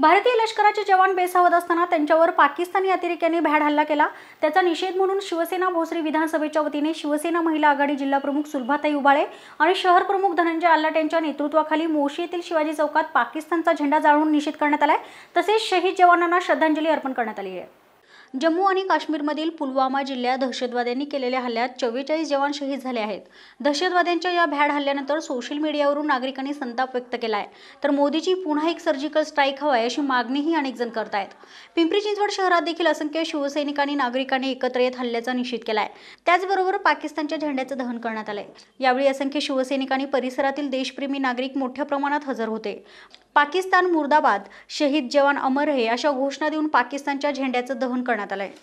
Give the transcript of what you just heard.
भारतीय लष्कराचे जवान बेसावत असताना त्यांच्यावर पाकिस्तानी अतिरेक्यांनी भ्याड हल्ला केला त्याचा निषेध म्हणून शिवसेना भोसरी विधानसभेच्या वतीने शिवसेना महिला आघाडी जिल्हा प्रमुख सुलभाताई उबाळे आणि शहर प्रमुख धनंजय आल्लाट यांच्या नेतृत्वाखाली मोशी येथील शिवाजी चौकात पाकिस्तानचा झेंडा जाळून निषेध करण्यात आलाय तसेच शहीद जवानांना श्रद्धांजली अर्पण करण्यात आली आहे जम्मू आणि काश्मीरमधील पुलवामा जिल्ह्यात दहशतवाद्यांनी केलेल्या हल्ल्यात चव्वेचाळीस जवान शहीद झाले आहेत दहशतवाद्यांच्या या भ्याड हल्ल्यानंतर सोशल मीडियावरून नागरिकांनी संताप व्यक्त केला आहे तर मोदीची पुन्हा एक सर्जिकल स्ट्राईक हवाय अशी मागणीही अनेक जण करत आहेत पिंपरी चिंचवड शहरात देखील असंख्य शिवसैनिकांनी नागरिकांनी एकत्र येत हल्ल्याचा निषेध केला आहे त्याचबरोबर पाकिस्तानच्या झेंड्याचं दहन करण्यात आलंय यावेळी असंख्य शिवसैनिकांनी परिसरातील देशप्रेमी नागरिक मोठ्या प्रमाणात हजर होते पाकिस्तान मुर्दाबाद शहीद जवान अमर हे अशा घोषणा देऊन पाकिस्तानच्या झेंड्याचं दहन करण्यात आलंय